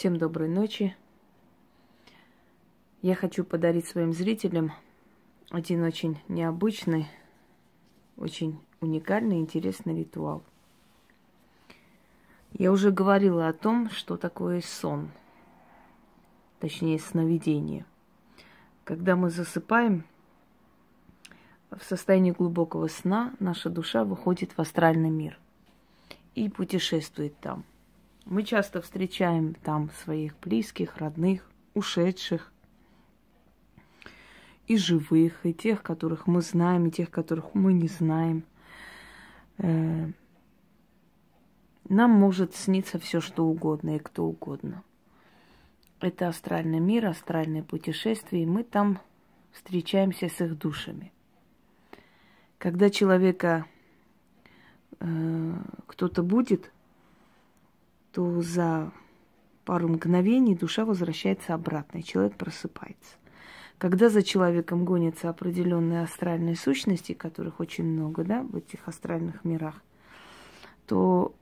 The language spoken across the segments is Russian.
Всем доброй ночи. Я хочу подарить своим зрителям один очень необычный, очень уникальный, интересный ритуал. Я уже говорила о том, что такое сон, точнее сновидение. Когда мы засыпаем, в состоянии глубокого сна наша душа выходит в астральный мир и путешествует там. Мы часто встречаем там своих близких, родных, ушедших, и живых, и тех, которых мы знаем, и тех, которых мы не знаем. Э, нам может сниться все, что угодно и кто угодно. Это астральный мир, астральное путешествие, и мы там встречаемся с их душами. Когда человека э, кто-то будет, то за пару мгновений душа возвращается обратно, и человек просыпается. Когда за человеком гонятся определенные астральные сущности, которых очень много, да, в этих астральных мирах, то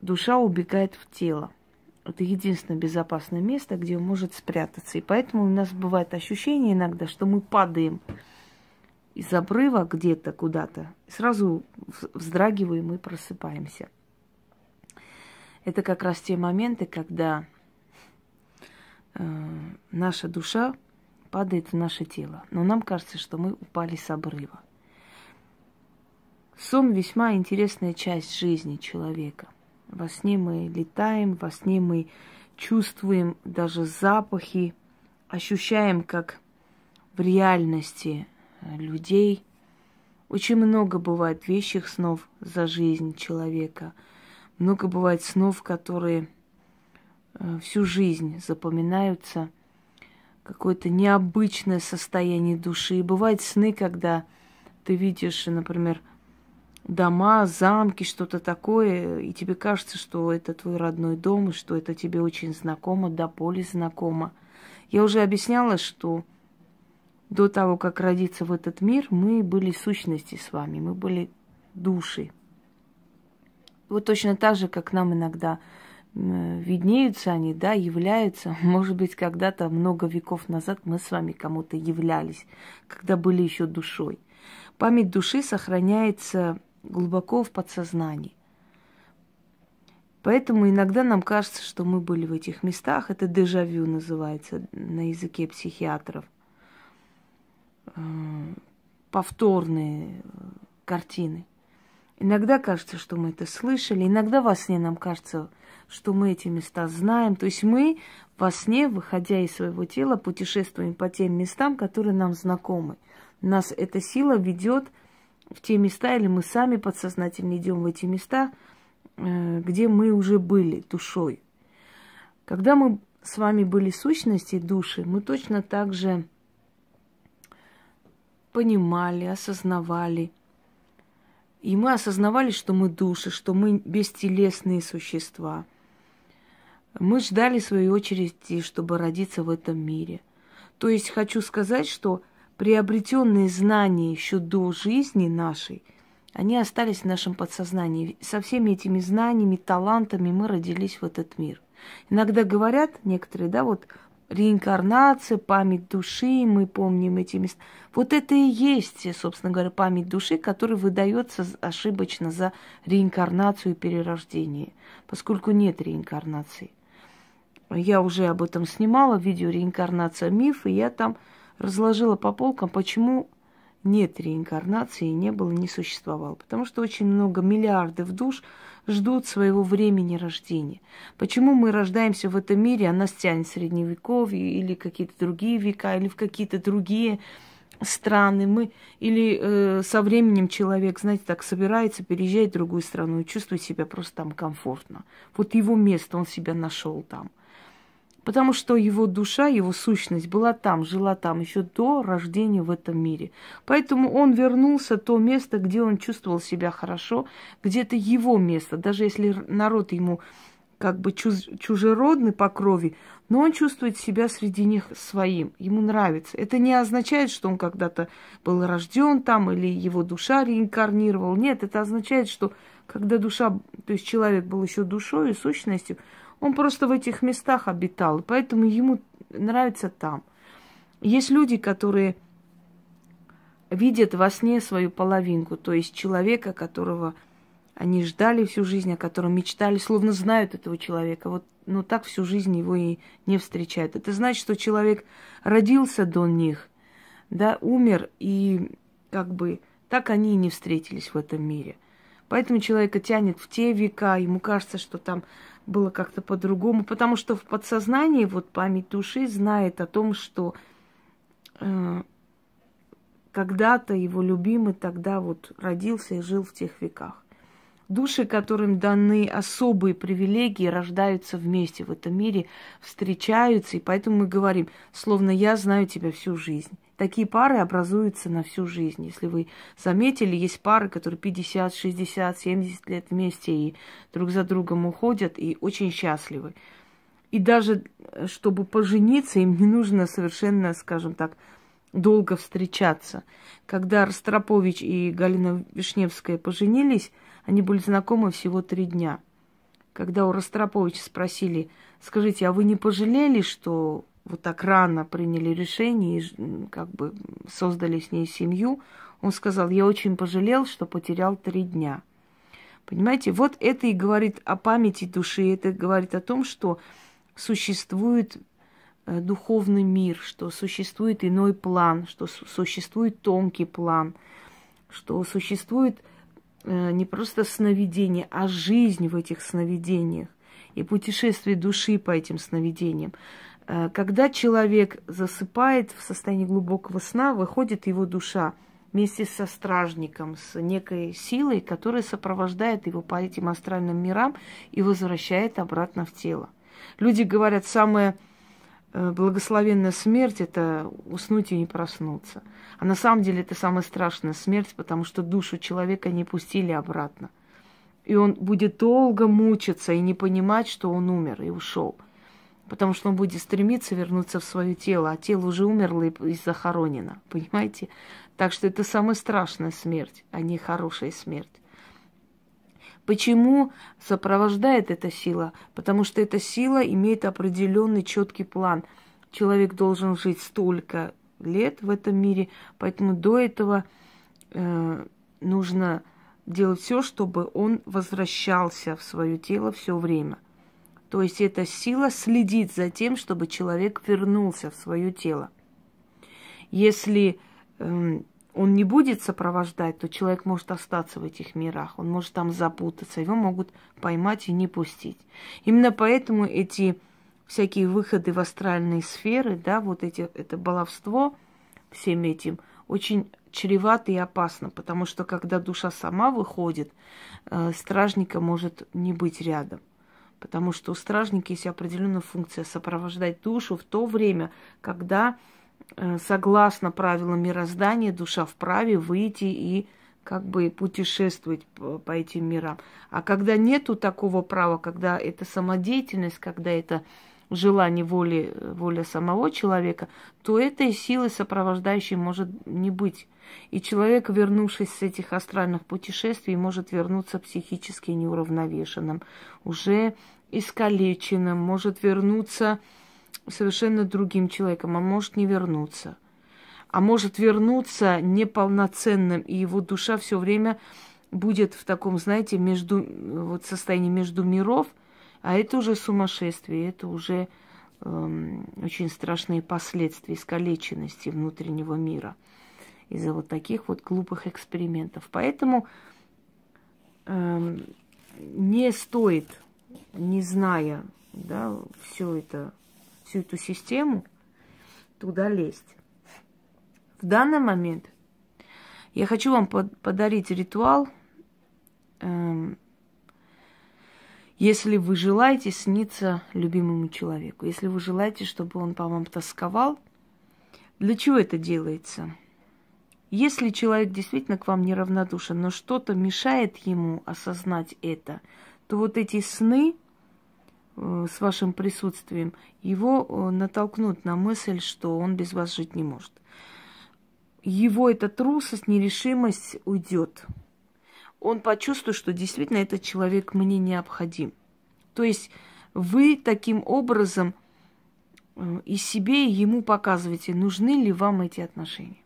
душа убегает в тело. Это единственное безопасное место, где он может спрятаться. И поэтому у нас бывает ощущение иногда, что мы падаем из обрыва где-то куда-то, сразу вздрагиваем и просыпаемся это как раз те моменты, когда э, наша душа падает в наше тело. Но нам кажется, что мы упали с обрыва. Сон весьма интересная часть жизни человека. Во сне мы летаем, во сне мы чувствуем даже запахи, ощущаем, как в реальности э, людей. Очень много бывает вещих снов за жизнь человека – много бывает снов, которые э, всю жизнь запоминаются. Какое-то необычное состояние души. И бывают сны, когда ты видишь, например, дома, замки, что-то такое, и тебе кажется, что это твой родной дом, и что это тебе очень знакомо, до боли знакомо. Я уже объясняла, что до того, как родиться в этот мир, мы были сущности с вами, мы были души. Вот точно так же, как нам иногда виднеются они, да, являются. Может быть, когда-то много веков назад мы с вами кому-то являлись, когда были еще душой. Память души сохраняется глубоко в подсознании. Поэтому иногда нам кажется, что мы были в этих местах. Это дежавю называется на языке психиатров. Э, повторные э, картины – Иногда кажется, что мы это слышали, иногда во сне нам кажется, что мы эти места знаем. То есть мы во сне, выходя из своего тела, путешествуем по тем местам, которые нам знакомы. Нас эта сила ведет в те места, или мы сами подсознательно идем в эти места, э, где мы уже были душой. Когда мы с вами были сущности души, мы точно так же понимали, осознавали, и мы осознавали, что мы души, что мы бестелесные существа. Мы ждали своей очереди, чтобы родиться в этом мире. То есть хочу сказать, что приобретенные знания еще до жизни нашей, они остались в нашем подсознании. Со всеми этими знаниями, талантами мы родились в этот мир. Иногда говорят некоторые, да, вот реинкарнация, память души, мы помним эти места. Вот это и есть, собственно говоря, память души, которая выдается ошибочно за реинкарнацию и перерождение, поскольку нет реинкарнации. Я уже об этом снимала, видео «Реинкарнация миф», и я там разложила по полкам, почему нет реинкарнации, не было, не существовало. Потому что очень много миллиардов душ ждут своего времени рождения. Почему мы рождаемся в этом мире, а нас тянет средневековье или какие-то другие века, или в какие-то другие страны, мы или э, со временем человек, знаете, так собирается переезжает в другую страну и чувствует себя просто там комфортно. Вот его место, он себя нашел там потому что его душа, его сущность была там, жила там еще до рождения в этом мире. Поэтому он вернулся в то место, где он чувствовал себя хорошо, где это его место, даже если народ ему как бы чужеродный по крови, но он чувствует себя среди них своим, ему нравится. Это не означает, что он когда-то был рожден там или его душа реинкарнировал. Нет, это означает, что когда душа, то есть человек был еще душой и сущностью, он просто в этих местах обитал, поэтому ему нравится там. Есть люди, которые видят во сне свою половинку, то есть человека, которого они ждали всю жизнь, о котором мечтали, словно знают этого человека. Вот, но ну, так всю жизнь его и не встречают. Это значит, что человек родился до них, да, умер, и как бы так они и не встретились в этом мире. Поэтому человека тянет в те века, ему кажется, что там было как-то по-другому, потому что в подсознании вот память души знает о том, что э, когда-то его любимый тогда вот родился и жил в тех веках. Души, которым даны особые привилегии, рождаются вместе в этом мире, встречаются, и поэтому мы говорим, словно я знаю тебя всю жизнь. Такие пары образуются на всю жизнь. Если вы заметили, есть пары, которые 50, 60, 70 лет вместе и друг за другом уходят и очень счастливы. И даже чтобы пожениться, им не нужно совершенно, скажем так, долго встречаться. Когда Ростропович и Галина Вишневская поженились, они были знакомы всего три дня. Когда у Ростроповича спросили, скажите, а вы не пожалели, что вот так рано приняли решение и как бы создали с ней семью, он сказал, я очень пожалел, что потерял три дня. Понимаете, вот это и говорит о памяти души, это говорит о том, что существует э, духовный мир, что существует иной план, что существует тонкий план, что существует Э, не просто сновидения, а жизнь в этих сновидениях и путешествие души по этим сновидениям. Э, когда человек засыпает в состоянии глубокого сна, выходит его душа вместе со стражником, с некой силой, которая сопровождает его по этим астральным мирам и возвращает обратно в тело. Люди говорят, самое Э, благословенная смерть – это уснуть и не проснуться. А на самом деле это самая страшная смерть, потому что душу человека не пустили обратно. И он будет долго мучиться и не понимать, что он умер и ушел. Потому что он будет стремиться вернуться в свое тело, а тело уже умерло и захоронено. Понимаете? Так что это самая страшная смерть, а не хорошая смерть. Почему сопровождает эта сила? Потому что эта сила имеет определенный четкий план. Человек должен жить столько лет в этом мире, поэтому до этого э, нужно делать все, чтобы он возвращался в свое тело все время. То есть эта сила следит за тем, чтобы человек вернулся в свое тело. Если э, он не будет сопровождать, то человек может остаться в этих мирах, он может там запутаться, его могут поймать и не пустить. Именно поэтому эти всякие выходы в астральные сферы, да, вот эти, это баловство всем этим очень чревато и опасно, потому что когда душа сама выходит, э, стражника может не быть рядом. Потому что у стражника есть определенная функция сопровождать душу в то время, когда Э, согласно правилам мироздания, душа вправе выйти и как бы путешествовать по этим мирам. А когда нету такого права, когда это самодеятельность, когда это желание воли, воля самого человека, то этой силы сопровождающей может не быть. И человек, вернувшись с этих астральных путешествий, может вернуться психически неуравновешенным, уже искалеченным, может вернуться совершенно другим человеком, а может не вернуться. А может вернуться неполноценным, и его душа все время будет в таком, знаете, между, вот состоянии между миров, а это уже сумасшествие, это уже эм, очень страшные последствия искалеченности внутреннего мира из-за вот таких вот глупых экспериментов. Поэтому эм, не стоит, не зная да, все это всю эту систему, туда лезть. В данный момент я хочу вам подарить ритуал, эм, если вы желаете сниться любимому человеку, если вы желаете, чтобы он по вам тосковал, для чего это делается? Если человек действительно к вам неравнодушен, но что-то мешает ему осознать это, то вот эти сны, Э, с вашим присутствием, его э, натолкнут на мысль, что он без вас жить не может. Его эта трусость, нерешимость уйдет. Он почувствует, что действительно этот человек мне необходим. То есть вы таким образом э, и себе, и ему показываете, нужны ли вам эти отношения.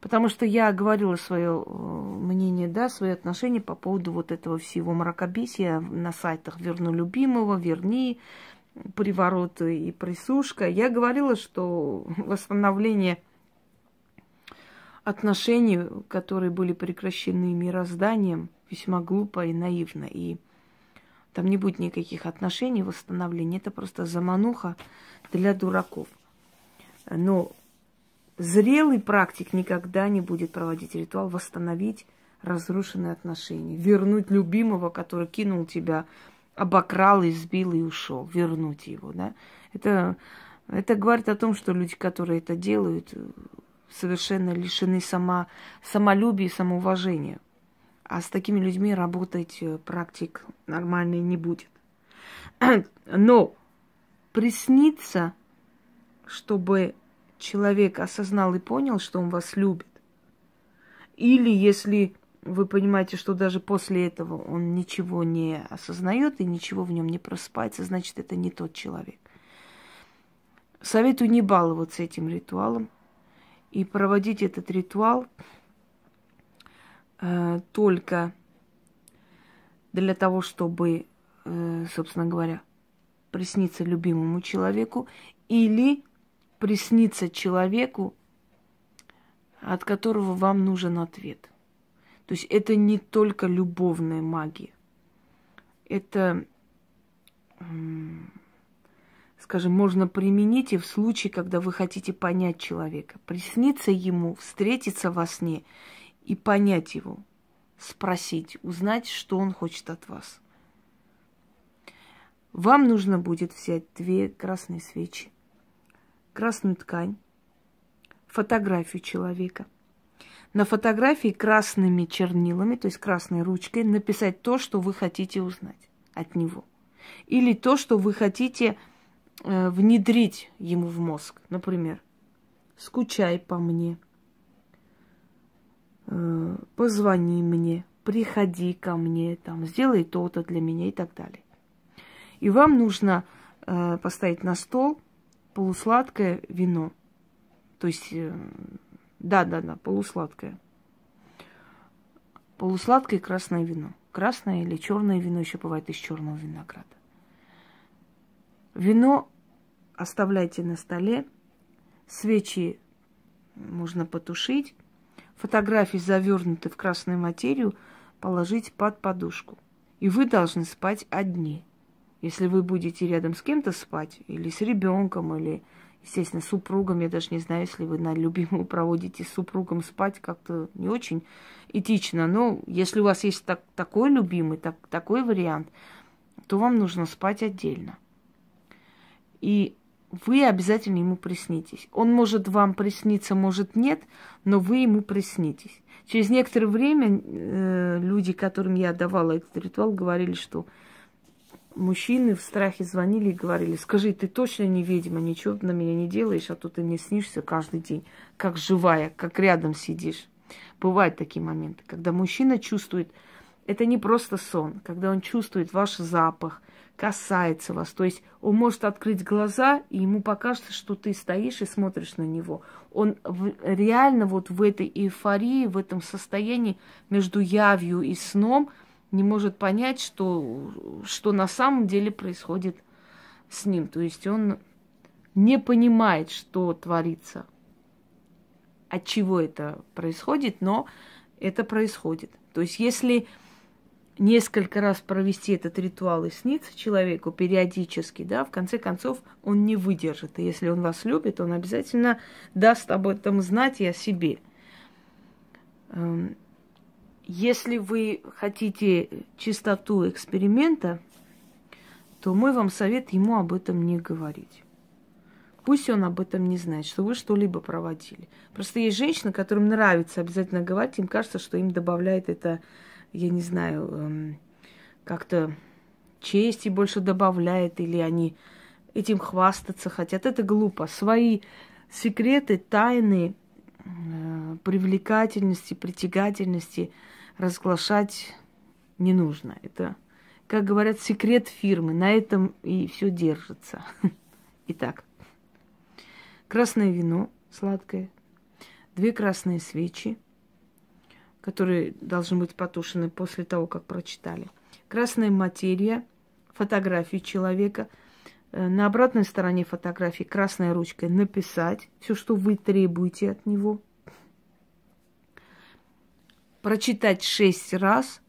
Потому что я говорила свое э, мнение, да, свои отношения по поводу вот этого всего мракобесия на сайтах «Верну любимого», «Верни», привороты и «Присушка». Я говорила, что восстановление отношений, которые были прекращены мирозданием, весьма глупо и наивно. И там не будет никаких отношений, восстановления. Это просто замануха для дураков. Но Зрелый практик никогда не будет проводить ритуал восстановить разрушенные отношения, вернуть любимого, который кинул тебя, обокрал, избил и ушел, вернуть его, да? Это, это говорит о том, что люди, которые это делают, совершенно лишены сама, самолюбия и самоуважения. А с такими людьми работать э, практик нормальный не будет. Но приснится, чтобы человек осознал и понял, что он вас любит. Или если вы понимаете, что даже после этого он ничего не осознает и ничего в нем не просыпается, значит, это не тот человек. Советую не баловаться этим ритуалом и проводить этот ритуал э, только для того, чтобы, э, собственно говоря, присниться любимому человеку или приснится человеку, от которого вам нужен ответ. То есть это не только любовная магия. Это, скажем, можно применить и в случае, когда вы хотите понять человека. Присниться ему, встретиться во сне и понять его, спросить, узнать, что он хочет от вас. Вам нужно будет взять две красные свечи красную ткань, фотографию человека. На фотографии красными чернилами, то есть красной ручкой, написать то, что вы хотите узнать от него. Или то, что вы хотите э, внедрить ему в мозг. Например, скучай по мне, э, позвони мне, приходи ко мне, там, сделай то-то для меня и так далее. И вам нужно э, поставить на стол – полусладкое вино. То есть, да-да-да, э, полусладкое. Полусладкое красное вино. Красное или черное вино еще бывает из черного винограда. Вино оставляйте на столе, свечи можно потушить, фотографии завернуты в красную материю, положить под подушку. И вы должны спать одни – если вы будете рядом с кем-то спать, или с ребенком, или, естественно, с супругом, я даже не знаю, если вы на любимую проводите с супругом спать, как-то не очень этично. Но если у вас есть так, такой любимый, так, такой вариант, то вам нужно спать отдельно. И вы обязательно ему приснитесь. Он может вам присниться, может нет, но вы ему приснитесь. Через некоторое время э, люди, которым я давала этот ритуал, говорили, что мужчины в страхе звонили и говорили, скажи, ты точно не ведьма, ничего на меня не делаешь, а то ты мне снишься каждый день, как живая, как рядом сидишь. Бывают такие моменты, когда мужчина чувствует, это не просто сон, когда он чувствует ваш запах, касается вас. То есть он может открыть глаза, и ему покажется, что ты стоишь и смотришь на него. Он в, реально вот в этой эйфории, в этом состоянии между явью и сном – не может понять, что, что на самом деле происходит с ним. То есть он не понимает, что творится, от чего это происходит, но это происходит. То есть если несколько раз провести этот ритуал и снится человеку периодически, да, в конце концов он не выдержит. И если он вас любит, он обязательно даст об этом знать и о себе. Эм, если вы хотите чистоту эксперимента, то мой вам совет ему об этом не говорить. Пусть он об этом не знает, что вы что-либо проводили. Просто есть женщины, которым нравится обязательно говорить, им кажется, что им добавляет это, я не знаю, эм, как-то чести больше добавляет, или они этим хвастаться хотят. Это глупо. Свои секреты, тайны, э, привлекательности, притягательности – разглашать не нужно. Это, как говорят, секрет фирмы. На этом и все держится. Итак, красное вино сладкое, две красные свечи, которые должны быть потушены после того, как прочитали. Красная материя, фотографии человека. Э, на обратной стороне фотографии красной ручкой написать все, что вы требуете от него – прочитать шесть раз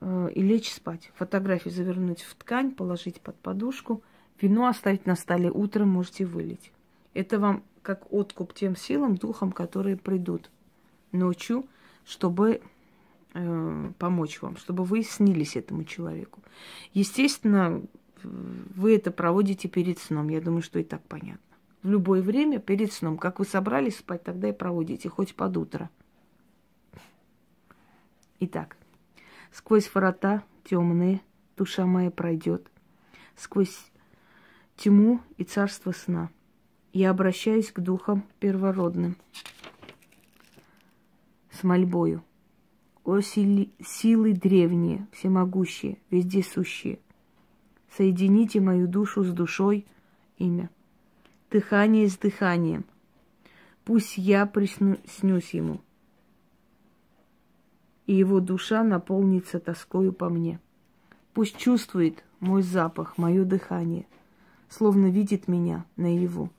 э, и лечь спать. Фотографию завернуть в ткань, положить под подушку, вино оставить на столе, утром можете вылить. Это вам как откуп тем силам, духам, которые придут ночью, чтобы э, помочь вам, чтобы вы снились этому человеку. Естественно, вы это проводите перед сном. Я думаю, что и так понятно. В любое время перед сном, как вы собрались спать, тогда и проводите, хоть под утро. Итак, сквозь врата темные душа моя пройдет, сквозь тьму и царство сна. Я обращаюсь к духам первородным с мольбою. О сили, силы древние, всемогущие, вездесущие, соедините мою душу с душой имя. Дыхание с дыханием. Пусть я приснюсь ему – и его душа наполнится тоскою по мне. Пусть чувствует мой запах, мое дыхание, словно видит меня наяву.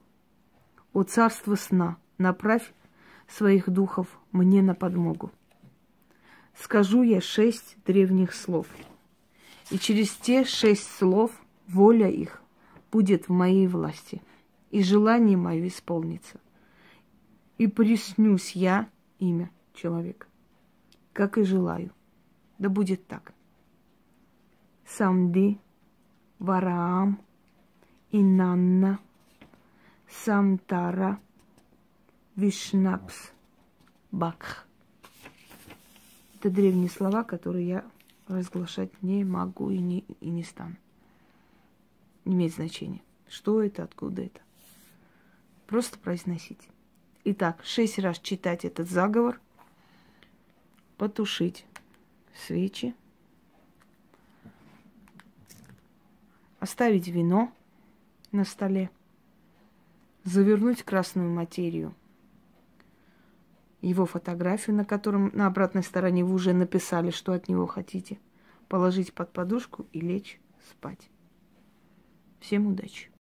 О царство сна, направь своих духов мне на подмогу. Скажу я шесть древних слов, и через те шесть слов воля их будет в моей власти, и желание мое исполнится. И приснюсь я имя человека как и желаю. Да будет так. Самды, Вараам, Инанна, Самтара, Вишнапс, Бакх. Это древние слова, которые я разглашать не могу и не, и не стану. Не имеет значения. Что это, откуда это. Просто произносить. Итак, шесть раз читать этот заговор – потушить свечи, оставить вино на столе, завернуть красную материю, его фотографию, на котором на обратной стороне вы уже написали, что от него хотите, положить под подушку и лечь спать. Всем удачи!